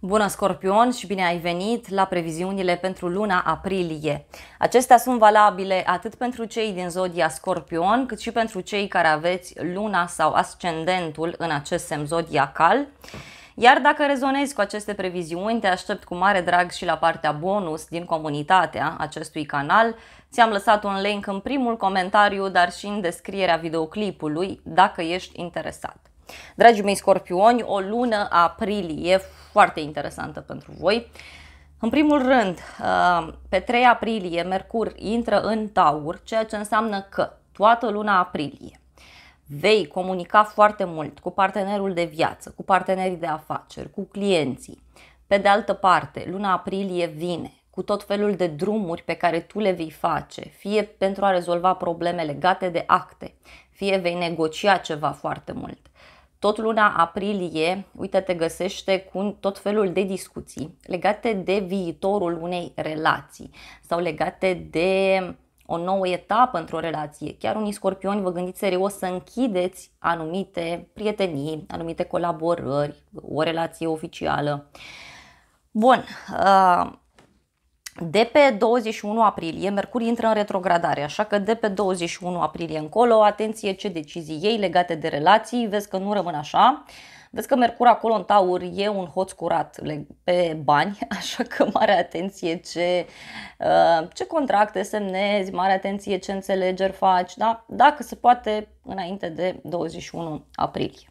Bună Scorpion și bine ai venit la previziunile pentru luna aprilie. Acestea sunt valabile atât pentru cei din zodia Scorpion, cât și pentru cei care aveți luna sau ascendentul în acest semn zodiacal. Iar dacă rezonezi cu aceste previziuni, te aștept cu mare drag și la partea bonus din comunitatea acestui canal. Ți-am lăsat un link în primul comentariu, dar și în descrierea videoclipului, dacă ești interesat. Dragii mei scorpioni, o lună aprilie foarte interesantă pentru voi. În primul rând, uh, pe 3 aprilie, Mercur intră în Taur, ceea ce înseamnă că toată luna aprilie vei comunica foarte mult cu partenerul de viață, cu partenerii de afaceri, cu clienții. Pe de altă parte, luna aprilie vine cu tot felul de drumuri pe care tu le vei face, fie pentru a rezolva probleme legate de acte, fie vei negocia ceva foarte mult tot luna aprilie, uite, te găsește cu tot felul de discuții legate de viitorul unei relații sau legate de o nouă etapă într-o relație. Chiar unii scorpioni vă gândiți serios să închideți anumite prietenii, anumite colaborări, o relație oficială. Bun, uh, de pe 21 aprilie, Mercur intră în retrogradare, așa că de pe 21 aprilie încolo, atenție ce decizii ei legate de relații, vezi că nu rămân așa. Vezi că Mercur acolo în Taur e un hoț curat pe bani, așa că mare atenție ce, uh, ce contracte semnezi, mare atenție ce înțelegeri faci, da? dacă se poate înainte de 21 aprilie.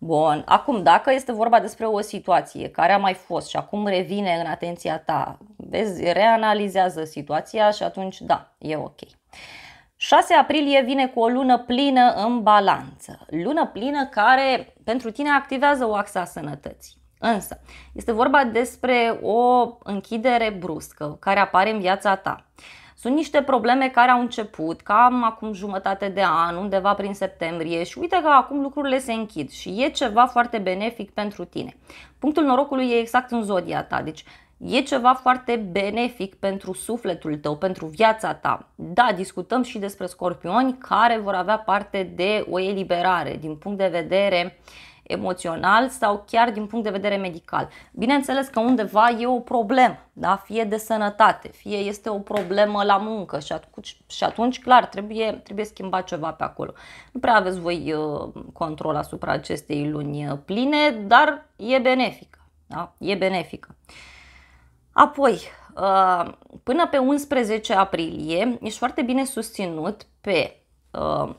Bun, acum dacă este vorba despre o situație care a mai fost și acum revine în atenția ta, vezi, reanalizează situația și atunci da, e ok. 6 aprilie vine cu o lună plină în balanță. Lună plină care pentru tine activează o axa sănătății. Însă, este vorba despre o închidere bruscă care apare în viața ta. Sunt niște probleme care au început cam acum jumătate de an, undeva prin septembrie și uite că acum lucrurile se închid și e ceva foarte benefic pentru tine. Punctul norocului e exact în zodia ta, deci e ceva foarte benefic pentru sufletul tău, pentru viața ta. Da, discutăm și despre scorpioni care vor avea parte de o eliberare din punct de vedere emoțional sau chiar din punct de vedere medical. Bineînțeles că undeva e o problemă, da? fie de sănătate, fie este o problemă la muncă și atunci, și atunci clar, trebuie, trebuie schimbat ceva pe acolo. Nu prea aveți voi uh, control asupra acestei luni pline, dar e benefică. Da? E benefică. Apoi, uh, până pe 11 aprilie, ești foarte bine susținut pe uh,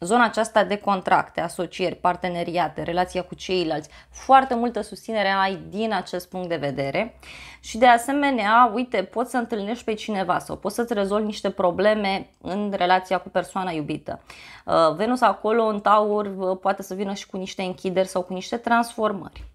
zona aceasta de contracte, asocieri, parteneriate, relația cu ceilalți, foarte multă susținere ai din acest punct de vedere și de asemenea, uite, poți să întâlnești pe cineva sau poți să-ți rezolvi niște probleme în relația cu persoana iubită. Uh, Venus acolo în taur poate să vină și cu niște închideri sau cu niște transformări.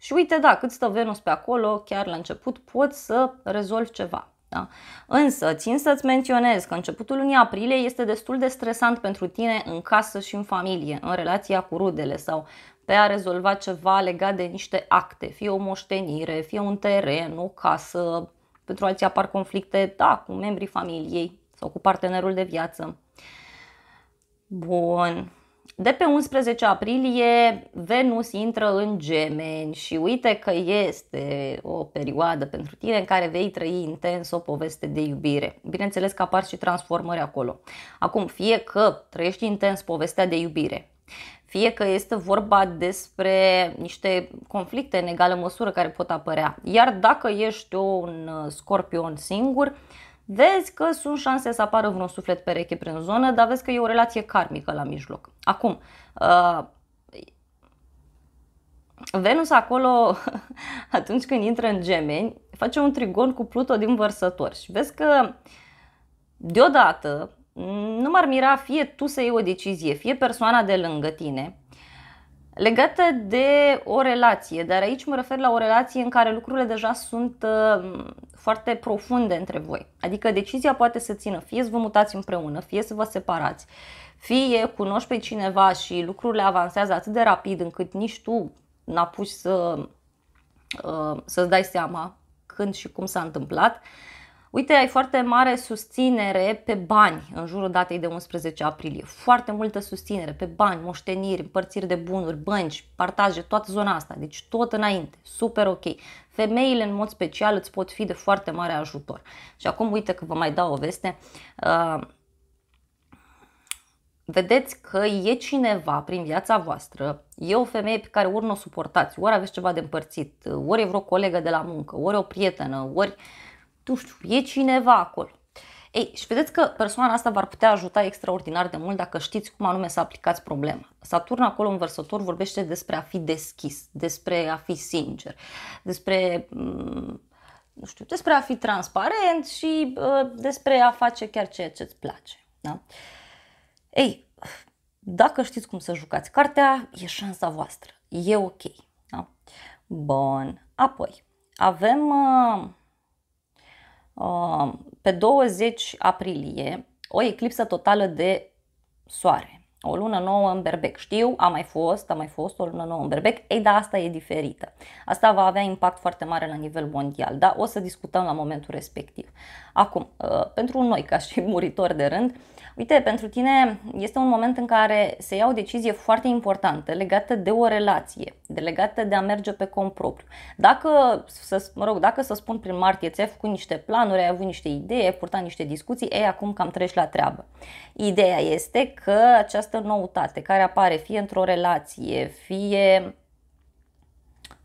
Și uite, da, cât stă Venus pe acolo, chiar la început poți să rezolvi ceva. Da? Însă, țin să-ți menționez că începutul lunii aprilie este destul de stresant pentru tine în casă și în familie, în relația cu rudele sau pe a rezolva ceva legat de niște acte, fie o moștenire, fie un teren, o casă, pentru alții apar conflicte, da, cu membrii familiei sau cu partenerul de viață. Bun, de pe 11 aprilie, Venus intră în gemeni și uite că este o perioadă pentru tine în care vei trăi intens o poveste de iubire. Bineînțeles că apar și transformări acolo. Acum, fie că trăiești intens povestea de iubire, fie că este vorba despre niște conflicte în egală măsură care pot apărea. Iar dacă ești un scorpion singur, uh, vezi că sunt șanse să apară vreun suflet pereche prin zonă, dar vezi că e o relație karmică la mijloc. Acum, uh, Venus acolo, atunci când intră în gemeni, face un trigon cu Pluto din vărsător și vezi că deodată nu m-ar mira fie tu să iei o decizie, fie persoana de lângă tine legată de o relație, dar aici mă refer la o relație în care lucrurile deja sunt uh, foarte profunde între voi. Adică decizia poate să țină fie să vă mutați împreună, fie să vă separați, fie cunoști pe cineva și lucrurile avansează atât de rapid încât nici tu n-a pus să, uh, să-ți dai seama când și cum s-a întâmplat Uite, ai foarte mare susținere pe bani în jurul datei de 11 aprilie. Foarte multă susținere pe bani, moșteniri, împărțiri de bunuri, bănci, partaje, toată zona asta. Deci tot înainte. Super ok. Femeile în mod special îți pot fi de foarte mare ajutor. Și acum uite că vă mai dau o veste. Uh, vedeți că e cineva prin viața voastră, e o femeie pe care ori nu o suportați, ori aveți ceva de împărțit, ori e vreo colegă de la muncă, ori o prietenă, ori uh, nu știu, e cineva acolo. Ei, și vedeți că persoana asta v-ar putea ajuta extraordinar de mult dacă știți cum anume să aplicați problema. Saturn acolo în vărsător vorbește despre a fi deschis, despre a fi sincer, despre mm, nu știu, despre a fi transparent și uh, despre a face chiar ceea ce îți place. Da? Ei, dacă știți cum să jucați cartea, e șansa voastră. E ok. Da? Bun. Apoi, avem uh, Uh, pe 20 aprilie o eclipsă totală de soare. O lună nouă în berbec. Știu, a mai fost, a mai fost o lună nouă în berbec. Ei, da, asta e diferită. Asta va avea impact foarte mare la nivel mondial, da? O să discutăm la momentul respectiv. Acum, uh, pentru noi, ca și muritori de rând, Uite, pentru tine este un moment în care se ia o decizie foarte importantă legată de o relație, de legată de a merge pe cont propriu. Dacă, să, mă rog, dacă să spun prin martie ți-ai făcut niște planuri, ai avut niște idei, ai purtat niște discuții, ei acum cam treci la treabă. Ideea este că această noutate care apare fie într-o relație, fie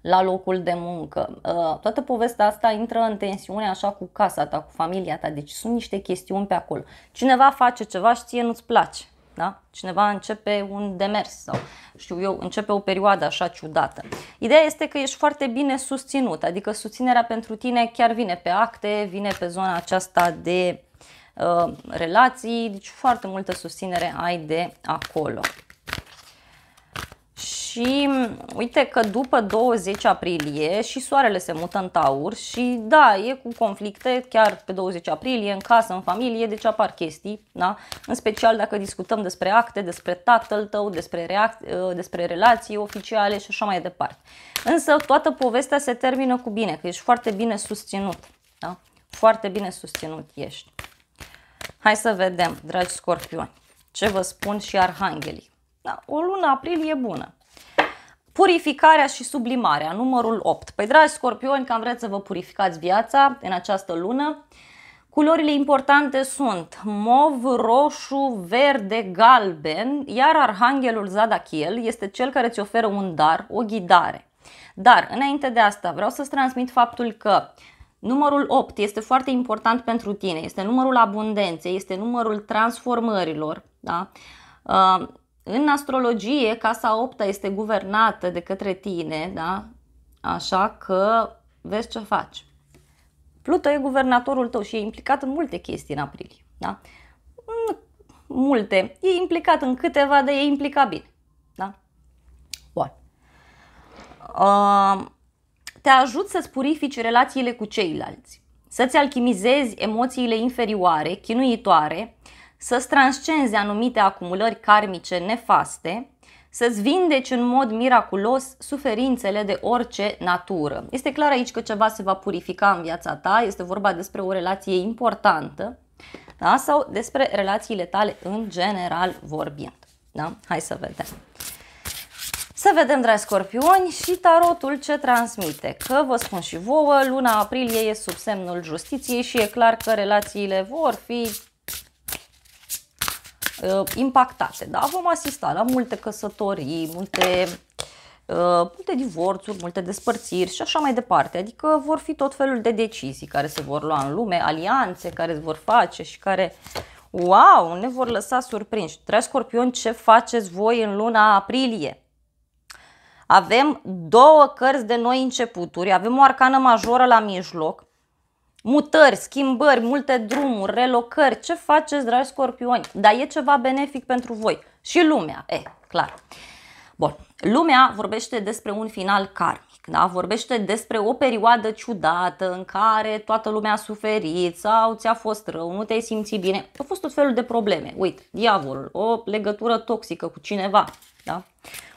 la locul de muncă. Uh, toată povestea asta intră în tensiune așa cu casa ta, cu familia ta, deci sunt niște chestiuni pe acolo. Cineva face ceva și ție nu-ți place. Da? Cineva începe un demers sau, știu eu, începe o perioadă așa ciudată. Ideea este că ești foarte bine susținut, adică susținerea pentru tine chiar vine pe acte, vine pe zona aceasta de uh, relații, deci foarte multă susținere ai de acolo și mm, uite că după 20 aprilie și soarele se mută în taur și da, e cu conflicte chiar pe 20 aprilie, în casă, în familie, deci apar chestii, da? în special dacă discutăm despre acte, despre tatăl tău, despre, ă, despre relații oficiale și așa mai departe. Însă toată povestea se termină cu bine, că ești foarte bine susținut, da? foarte bine susținut ești. Hai să vedem, dragi scorpioni, ce vă spun și arhanghelii. Da, o lună aprilie bună. Purificarea și sublimarea, numărul 8. Păi dragi scorpioni, cam vreți să vă purificați viața în această lună. Culorile importante sunt mov, roșu, verde, galben, iar arhanghelul Zadachiel este cel care îți oferă un dar, o ghidare. Dar, înainte de asta, vreau să-ți transmit faptul că Numărul 8 este foarte important pentru tine, este numărul abundenței, este numărul transformărilor. Da? Uh, în astrologie, casa 8 este guvernată de către tine, da? Așa că vezi ce faci. Pluto e guvernatorul tău și e implicat în multe chestii în aprilie, da? Multe. E implicat în câteva, dar e implicat bine, da? Bun. Uh, te ajut să-ți purifici relațiile cu ceilalți, să-ți alchimizezi emoțiile inferioare, chinuitoare, uh, să-ți transcenzi anumite acumulări karmice nefaste, să-ți vindeci în mod miraculos suferințele de orice natură. Este clar aici că ceva se va purifica în viața ta, este vorba despre o relație importantă da? sau despre relațiile tale în general vorbind. Da? Hai să vedem. Să vedem, dragi scorpioni, și tarotul ce transmite. Că vă spun și vouă, luna aprilie e sub semnul justiției și e clar că relațiile vor fi uh, impactate. Da? Vom asista la multe căsătorii, multe, uh, multe divorțuri, multe despărțiri și așa mai departe. Adică vor fi tot felul de decizii care se vor lua în lume, alianțe care se vor face și care Wow, ne vor lăsa surprinși. Trei scorpioni, ce faceți voi în luna aprilie? Avem două cărți de noi începuturi, avem o arcană majoră la mijloc, mutări, schimbări, multe drumuri, relocări, ce faceți, dragi scorpioni? Dar e ceva benefic pentru voi și lumea, e, clar. Bun, lumea vorbește despre un final karmic, da? vorbește despre o perioadă ciudată în care toată lumea a suferit sau ți-a fost rău, nu te-ai simțit bine. Au fost tot felul de probleme. Uite, diavolul, o legătură toxică cu cineva, da?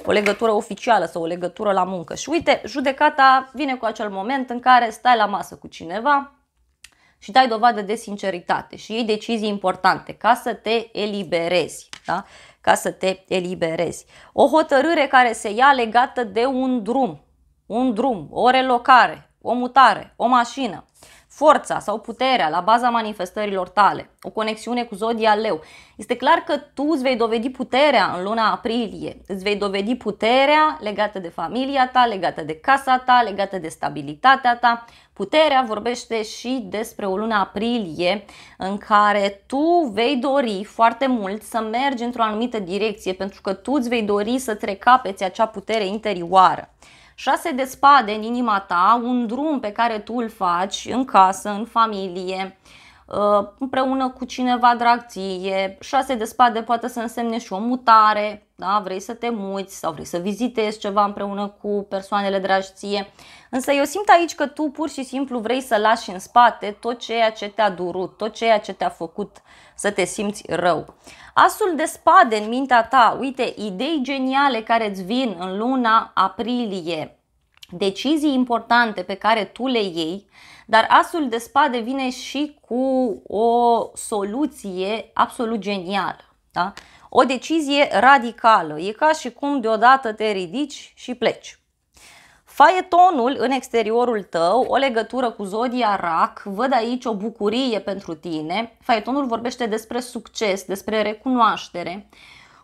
o legătură oficială sau o legătură la muncă. Și uite, judecata vine cu acel moment în care stai la masă cu cineva, și dai dovadă de sinceritate și iei decizii importante ca să te eliberezi. Da? Ca să te eliberezi. O hotărâre care se ia legată de un drum, un drum, o relocare, o mutare, o mașină forța sau puterea la baza manifestărilor tale, o conexiune cu zodia leu, este clar că tu îți vei dovedi puterea în luna aprilie, îți vei dovedi puterea legată de familia ta, legată de casa ta, legată de stabilitatea ta. Puterea vorbește și despre o lună aprilie în care tu vei dori foarte mult să mergi într-o anumită direcție pentru că tu îți vei dori să trecapeți acea putere interioară șase de spade în inima ta, un drum pe care tu îl faci în casă, în familie, uh, împreună cu cineva drag ție. Șase de spade poate să însemne și o mutare, da? vrei să te muți sau vrei să vizitezi ceva împreună cu persoanele dragi ție, însă eu simt aici că tu pur și simplu vrei să lași în spate tot ceea ce te-a durut, tot ceea ce te-a făcut să te simți rău. Asul de spade în mintea ta, uite, idei geniale care îți vin în luna aprilie, decizii importante pe care tu le iei, dar asul de spade vine și cu o soluție absolut genială. Da? o decizie radicală. E ca și cum deodată te ridici și pleci. Faietonul în exteriorul tău, o legătură cu zodia rac, văd aici o bucurie pentru tine. Faietonul vorbește despre succes, despre recunoaștere.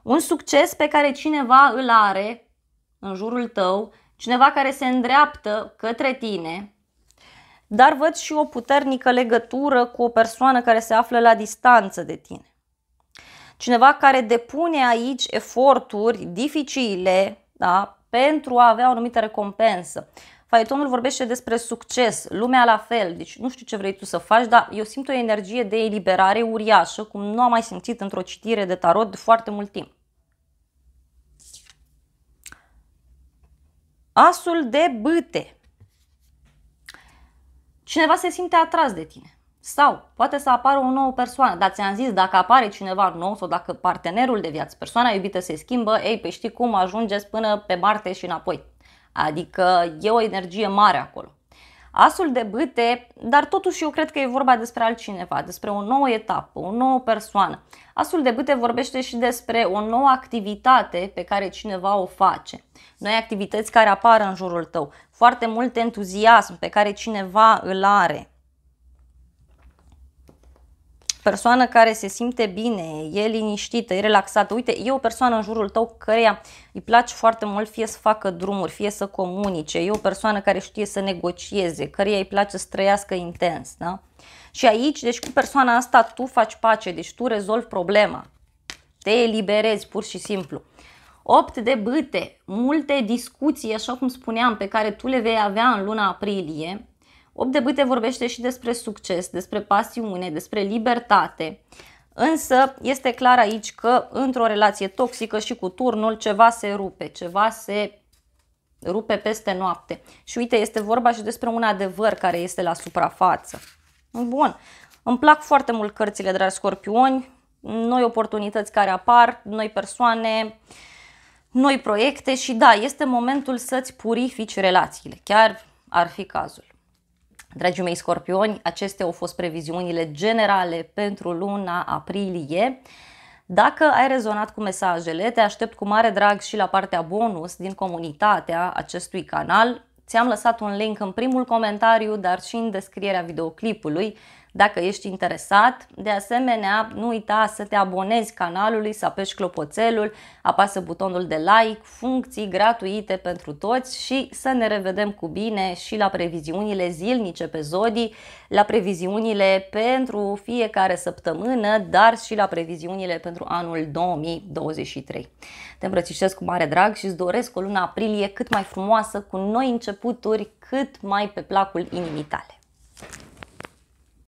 Un succes pe care cineva îl are în jurul tău, cineva care se îndreaptă către tine, dar văd și o puternică legătură cu o persoană care se află la distanță de tine cineva care depune aici eforturi dificile da, pentru a avea o anumită recompensă. Faetonul vorbește despre succes, lumea la fel, deci nu știu ce vrei tu să faci, dar eu simt o energie de eliberare uriașă, cum nu am mai simțit într-o citire de tarot de foarte mult timp. Asul de bâte. Cineva se simte atras de tine. Sau poate să apară o nouă persoană, dar ți-am zis, dacă apare cineva nou sau dacă partenerul de viață, persoana iubită se schimbă, ei, pe păi știi cum ajungeți până pe Marte și înapoi. Adică e o energie mare acolo. Asul de bâte, dar totuși eu cred că e vorba despre altcineva, despre o nouă etapă, o nouă persoană. Asul de bâte vorbește și despre o nouă activitate pe care cineva o face. Noi activități care apar în jurul tău, foarte mult entuziasm pe care cineva îl are, persoană care se simte bine, e liniștită, e relaxată. Uite, e o persoană în jurul tău căreia îi place foarte mult fie să facă drumuri, fie să comunice. E o persoană care știe să negocieze, căreia îi place să trăiască intens. Da? Și aici, deci cu persoana asta tu faci pace, deci tu rezolvi problema. Te eliberezi pur și simplu. 8 de bâte, multe discuții, așa cum spuneam, pe care tu le vei avea în luna aprilie, 8 de bâte vorbește și despre succes, despre pasiune, despre libertate. Însă este clar aici că într-o relație toxică și cu turnul ceva se rupe, ceva se rupe peste noapte. Și uite, este vorba și despre un adevăr care este la suprafață. Bun, îmi plac foarte mult cărțile, dragi scorpioni, noi oportunități care apar, noi persoane, noi proiecte și da, este momentul să-ți purifici relațiile, chiar ar fi cazul. Dragii mei scorpioni, acestea au fost previziunile generale pentru luna aprilie. Dacă ai rezonat cu mesajele, te aștept cu mare drag și la partea bonus din comunitatea acestui canal. Ți-am lăsat un link în primul comentariu, dar și în descrierea videoclipului dacă ești interesat. De asemenea, nu uita să te abonezi canalului, să apeși clopoțelul, apasă butonul de like, funcții gratuite pentru toți și să ne revedem cu bine și la previziunile zilnice pe zodii, la previziunile pentru fiecare săptămână, dar și la previziunile pentru anul 2023. Te îmbrățișez cu mare drag și îți doresc o lună aprilie cât mai frumoasă, cu noi începuturi, cât mai pe placul inimii tale.